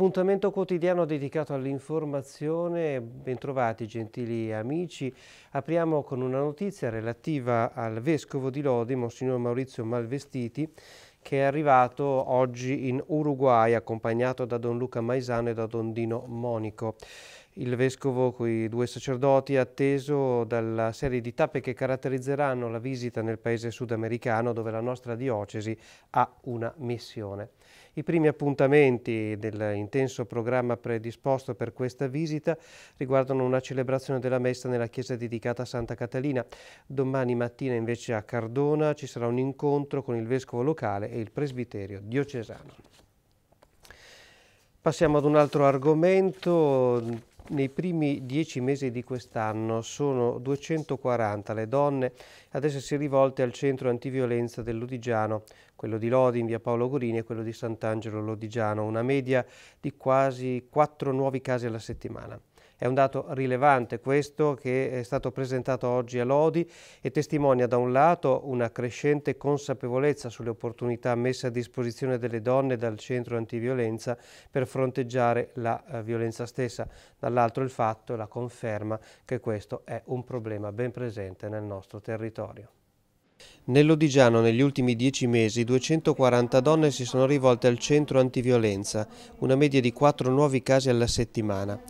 Appuntamento quotidiano dedicato all'informazione, bentrovati gentili amici. Apriamo con una notizia relativa al Vescovo di Lodi, Monsignor Maurizio Malvestiti, che è arrivato oggi in Uruguay accompagnato da Don Luca Maisano e da Don Dino Monico il vescovo con i due sacerdoti è atteso dalla serie di tappe che caratterizzeranno la visita nel paese sudamericano dove la nostra diocesi ha una missione. I primi appuntamenti dell'intenso programma predisposto per questa visita riguardano una celebrazione della messa nella chiesa dedicata a Santa Catalina. Domani mattina invece a Cardona ci sarà un incontro con il vescovo locale e il presbiterio diocesano. Passiamo ad un altro argomento nei primi dieci mesi di quest'anno sono 240 le donne ad essersi rivolte al centro antiviolenza dell'Udigiano, quello di Lodi in via Paolo Gorini e quello di Sant'Angelo Lodigiano, una media di quasi quattro nuovi casi alla settimana. È un dato rilevante questo che è stato presentato oggi a Lodi e testimonia da un lato una crescente consapevolezza sulle opportunità messe a disposizione delle donne dal centro antiviolenza per fronteggiare la eh, violenza stessa, dall'altro il fatto e la conferma che questo è un problema ben presente nel nostro territorio. Nell'Odigiano negli ultimi dieci mesi 240 donne si sono rivolte al centro antiviolenza, una media di quattro nuovi casi alla settimana.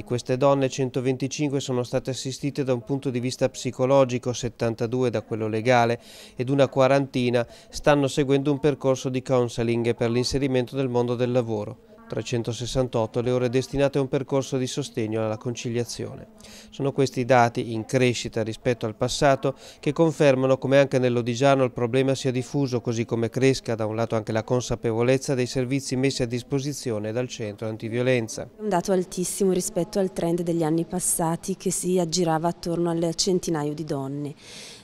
Di queste donne 125 sono state assistite da un punto di vista psicologico, 72 da quello legale ed una quarantina stanno seguendo un percorso di counseling per l'inserimento nel mondo del lavoro. 368 le ore destinate a un percorso di sostegno alla conciliazione. Sono questi dati in crescita rispetto al passato che confermano come anche nell'Odigiano il problema sia diffuso così come cresca da un lato anche la consapevolezza dei servizi messi a disposizione dal centro antiviolenza. Un dato altissimo rispetto al trend degli anni passati che si aggirava attorno al centinaio di donne.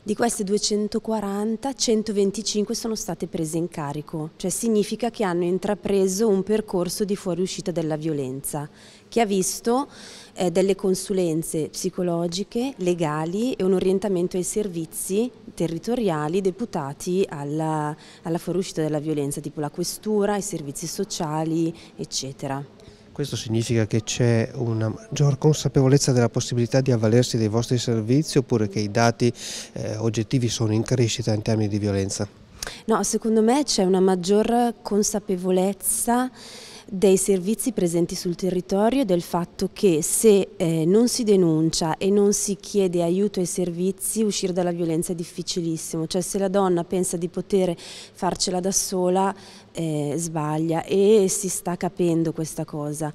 Di queste 240, 125 sono state prese in carico, cioè significa che hanno intrapreso un percorso di fuoriuscita dalla violenza, che ha visto eh, delle consulenze psicologiche, legali e un orientamento ai servizi territoriali deputati alla, alla fuoriuscita dalla violenza, tipo la questura, i servizi sociali, eccetera. Questo significa che c'è una maggior consapevolezza della possibilità di avvalersi dei vostri servizi oppure che i dati eh, oggettivi sono in crescita in termini di violenza? No, secondo me c'è una maggior consapevolezza dei servizi presenti sul territorio e del fatto che se eh, non si denuncia e non si chiede aiuto ai servizi uscire dalla violenza è difficilissimo, cioè se la donna pensa di poter farcela da sola eh, sbaglia e si sta capendo questa cosa.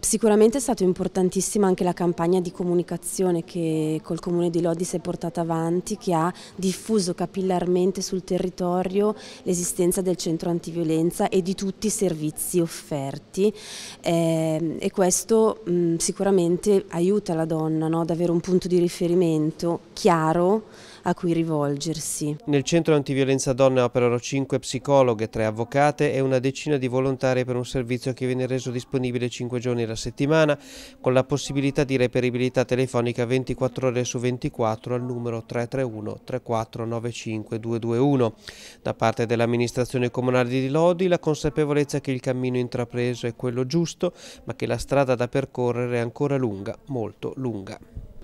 Sicuramente è stata importantissima anche la campagna di comunicazione che col comune di Lodi si è portata avanti, che ha diffuso capillarmente sul territorio l'esistenza del centro antiviolenza e di tutti i servizi offerti eh, e questo mh, sicuramente aiuta la donna no, ad avere un punto di riferimento chiaro a cui rivolgersi. Nel centro antiviolenza donne operano 5 psicologhe, 3 avvocate e una decina di volontari per un servizio che viene reso disponibile 5 giorni alla settimana con la possibilità di reperibilità telefonica 24 ore su 24 al numero 331 3495 221. Da parte dell'amministrazione comunale di Lodi la consapevolezza che il cammino intrapreso è quello giusto ma che la strada da percorrere è ancora lunga, molto lunga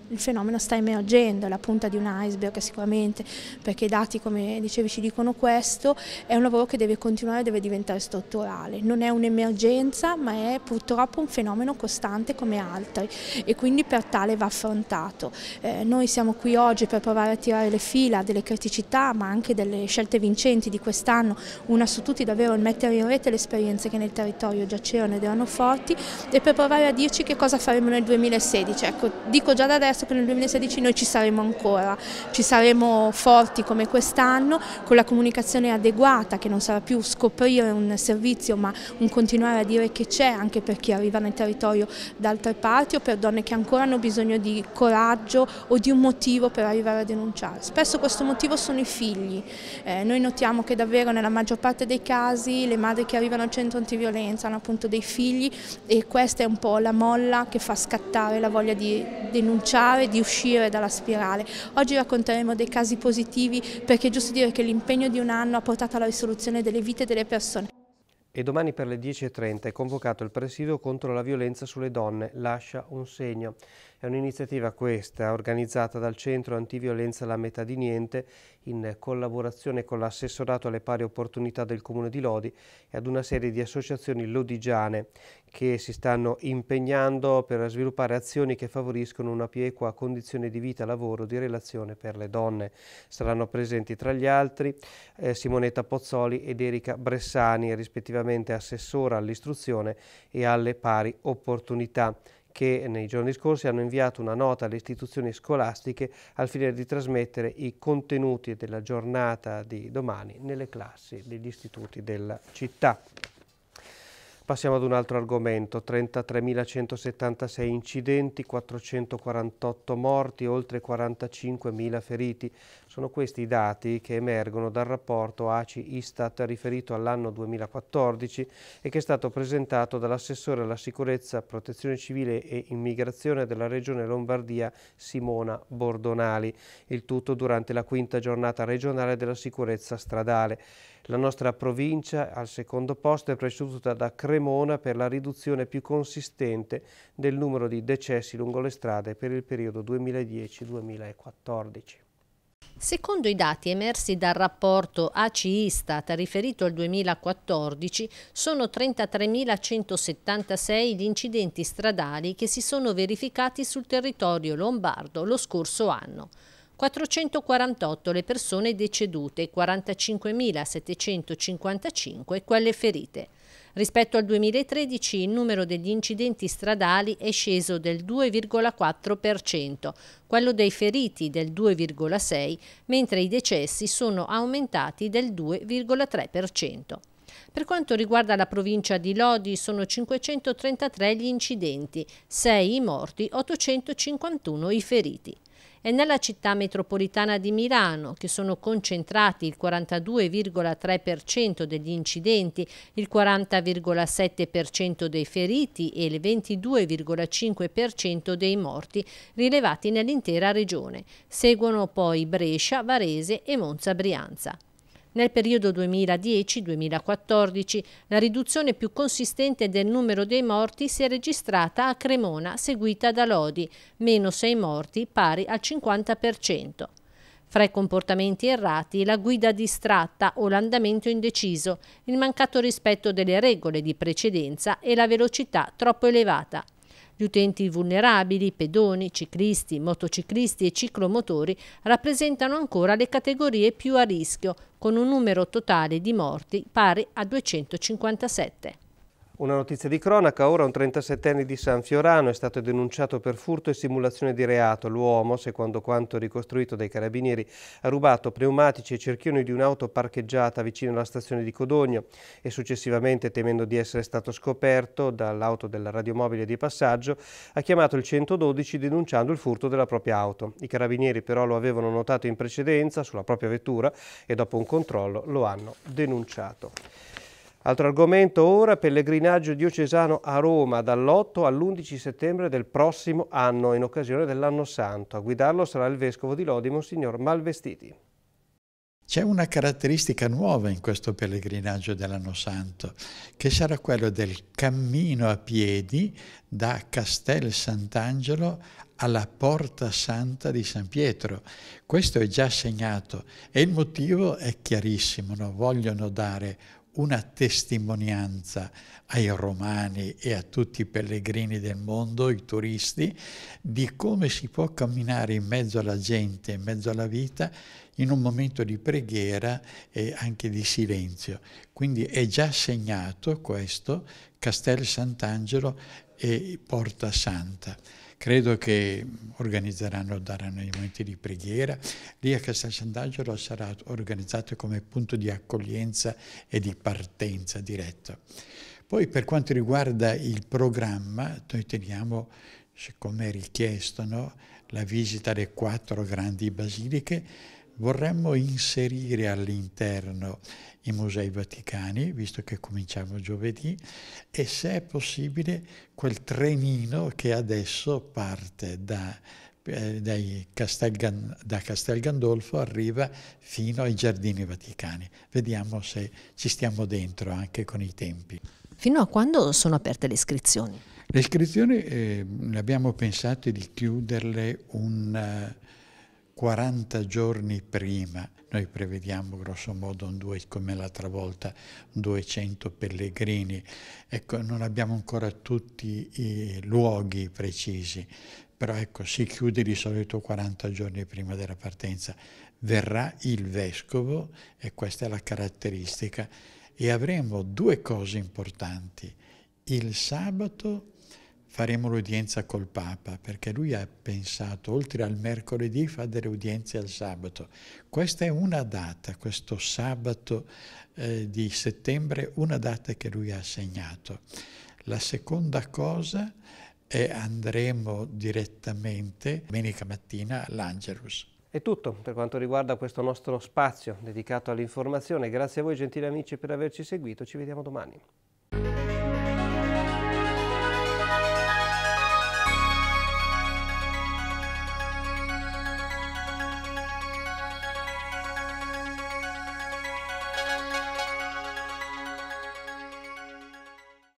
il fenomeno sta emergendo, è la punta di un iceberg sicuramente, perché i dati come dicevi ci dicono questo, è un lavoro che deve continuare, deve diventare strutturale, non è un'emergenza ma è purtroppo un fenomeno costante come altri e quindi per tale va affrontato. Eh, noi siamo qui oggi per provare a tirare le fila delle criticità ma anche delle scelte vincenti di quest'anno, una su tutti davvero il mettere in rete le esperienze che nel territorio giacevano ed erano forti e per provare a dirci che cosa faremo nel 2016. Ecco, dico già da adesso che nel 2016 noi ci saremo ancora, ci saremo forti come quest'anno con la comunicazione adeguata che non sarà più scoprire un servizio ma un continuare a dire che c'è anche per chi arriva nel territorio da altre parti o per donne che ancora hanno bisogno di coraggio o di un motivo per arrivare a denunciare. Spesso questo motivo sono i figli, eh, noi notiamo che davvero nella maggior parte dei casi le madri che arrivano al centro antiviolenza hanno appunto dei figli e questa è un po' la molla che fa scattare la voglia di denunciare aiutare di uscire dalla spirale. Oggi racconteremo dei casi positivi perché è giusto dire che l'impegno di un anno ha portato alla risoluzione delle vite delle persone. E domani per le 10.30 è convocato il presidio contro la violenza sulle donne, lascia un segno. È un'iniziativa questa organizzata dal Centro Antiviolenza La Metà di Niente in collaborazione con l'assessorato alle pari opportunità del Comune di Lodi e ad una serie di associazioni lodigiane che si stanno impegnando per sviluppare azioni che favoriscono una più equa condizione di vita, lavoro, di relazione per le donne. Saranno presenti tra gli altri eh, Simonetta Pozzoli ed Erika Bressani, rispettivamente assessora all'istruzione e alle pari opportunità che nei giorni scorsi hanno inviato una nota alle istituzioni scolastiche al fine di trasmettere i contenuti della giornata di domani nelle classi degli istituti della città. Passiamo ad un altro argomento, 33.176 incidenti, 448 morti, oltre 45.000 feriti. Sono questi i dati che emergono dal rapporto ACI-Istat riferito all'anno 2014 e che è stato presentato dall'assessore alla sicurezza, protezione civile e immigrazione della regione Lombardia Simona Bordonali, il tutto durante la quinta giornata regionale della sicurezza stradale. La nostra provincia al secondo posto è preceduta da Cremona per la riduzione più consistente del numero di decessi lungo le strade per il periodo 2010-2014. Secondo i dati emersi dal rapporto ACI-Istat riferito al 2014, sono 33.176 gli incidenti stradali che si sono verificati sul territorio lombardo lo scorso anno. 448 le persone decedute e 45.755 quelle ferite. Rispetto al 2013 il numero degli incidenti stradali è sceso del 2,4%, quello dei feriti del 2,6%, mentre i decessi sono aumentati del 2,3%. Per quanto riguarda la provincia di Lodi sono 533 gli incidenti, 6 i morti, 851 i feriti e nella città metropolitana di Milano, che sono concentrati il 42,3% degli incidenti, il 40,7% dei feriti e il 22,5% dei morti rilevati nell'intera regione. Seguono poi Brescia, Varese e Monza Brianza. Nel periodo 2010-2014 la riduzione più consistente del numero dei morti si è registrata a Cremona, seguita da Lodi, meno 6 morti, pari al 50%. Fra i comportamenti errati, la guida distratta o l'andamento indeciso, il mancato rispetto delle regole di precedenza e la velocità troppo elevata. Gli utenti vulnerabili, pedoni, ciclisti, motociclisti e ciclomotori rappresentano ancora le categorie più a rischio, con un numero totale di morti pari a 257. Una notizia di cronaca, ora un 37enne di San Fiorano è stato denunciato per furto e simulazione di reato. L'uomo, secondo quanto ricostruito dai carabinieri, ha rubato pneumatici e cerchioni di un'auto parcheggiata vicino alla stazione di Codogno e successivamente, temendo di essere stato scoperto dall'auto della radiomobile di passaggio, ha chiamato il 112 denunciando il furto della propria auto. I carabinieri però lo avevano notato in precedenza sulla propria vettura e dopo un controllo lo hanno denunciato. Altro argomento ora, pellegrinaggio diocesano a Roma dall'8 all'11 settembre del prossimo anno in occasione dell'anno santo. A guidarlo sarà il vescovo di Lodi, Monsignor Malvestiti. C'è una caratteristica nuova in questo pellegrinaggio dell'anno santo, che sarà quello del cammino a piedi da Castel Sant'Angelo alla Porta Santa di San Pietro. Questo è già segnato e il motivo è chiarissimo, no? vogliono dare una testimonianza ai romani e a tutti i pellegrini del mondo, i turisti, di come si può camminare in mezzo alla gente, in mezzo alla vita, in un momento di preghiera e anche di silenzio. Quindi è già segnato questo Castel Sant'Angelo e Porta Santa credo che organizzeranno, daranno i momenti di preghiera. Lì a Castel Sant'Angelo sarà organizzato come punto di accoglienza e di partenza diretta. Poi per quanto riguarda il programma, noi teniamo, come richiesto, no, la visita alle quattro grandi basiliche, vorremmo inserire all'interno i musei vaticani, visto che cominciamo giovedì, e se è possibile quel trenino che adesso parte da, eh, Castel, da Castel Gandolfo, arriva fino ai Giardini Vaticani. Vediamo se ci stiamo dentro anche con i tempi. Fino a quando sono aperte le iscrizioni? Le iscrizioni eh, abbiamo pensato di chiuderle un eh, 40 giorni prima, noi prevediamo grosso modo due, come l'altra volta 200 pellegrini, ecco non abbiamo ancora tutti i luoghi precisi, però ecco si chiude di solito 40 giorni prima della partenza, verrà il vescovo e questa è la caratteristica e avremo due cose importanti, il sabato faremo l'udienza col Papa, perché lui ha pensato, oltre al mercoledì, fa delle udienze al sabato. Questa è una data, questo sabato eh, di settembre, una data che lui ha segnato. La seconda cosa è andremo direttamente domenica mattina all'Angelus. È tutto per quanto riguarda questo nostro spazio dedicato all'informazione. Grazie a voi gentili amici per averci seguito, ci vediamo domani.